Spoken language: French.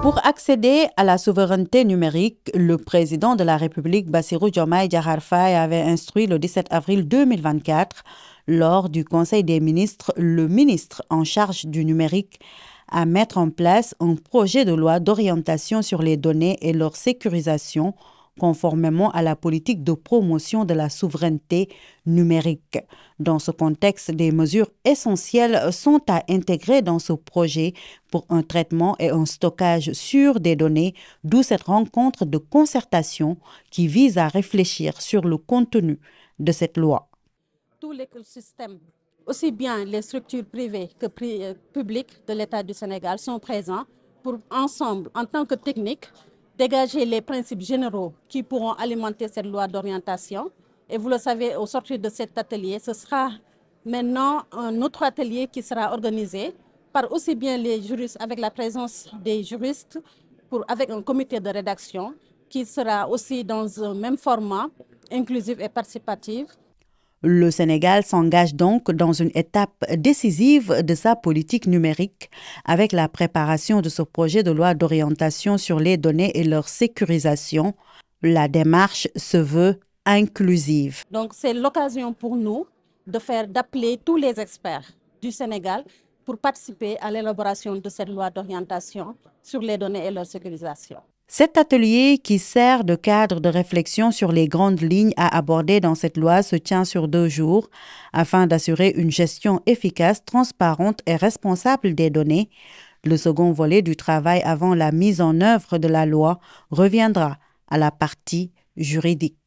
Pour accéder à la souveraineté numérique, le président de la République, Bassirou Diomaye Diakhar avait instruit le 17 avril 2024, lors du Conseil des ministres, le ministre en charge du numérique à mettre en place un projet de loi d'orientation sur les données et leur sécurisation conformément à la politique de promotion de la souveraineté numérique. Dans ce contexte, des mesures essentielles sont à intégrer dans ce projet pour un traitement et un stockage sûr des données, d'où cette rencontre de concertation qui vise à réfléchir sur le contenu de cette loi. Tous les systèmes, aussi bien les structures privées que euh, publiques de l'État du Sénégal sont présents pour ensemble, en tant que technique, dégager les principes généraux qui pourront alimenter cette loi d'orientation. Et vous le savez, au sortir de cet atelier, ce sera maintenant un autre atelier qui sera organisé par aussi bien les juristes, avec la présence des juristes, pour, avec un comité de rédaction qui sera aussi dans un même format, inclusif et participatif, le Sénégal s'engage donc dans une étape décisive de sa politique numérique avec la préparation de ce projet de loi d'orientation sur les données et leur sécurisation. La démarche se veut inclusive. Donc c'est l'occasion pour nous de faire d'appeler tous les experts du Sénégal pour participer à l'élaboration de cette loi d'orientation sur les données et leur sécurisation. Cet atelier, qui sert de cadre de réflexion sur les grandes lignes à aborder dans cette loi, se tient sur deux jours afin d'assurer une gestion efficace, transparente et responsable des données. Le second volet du travail avant la mise en œuvre de la loi reviendra à la partie juridique.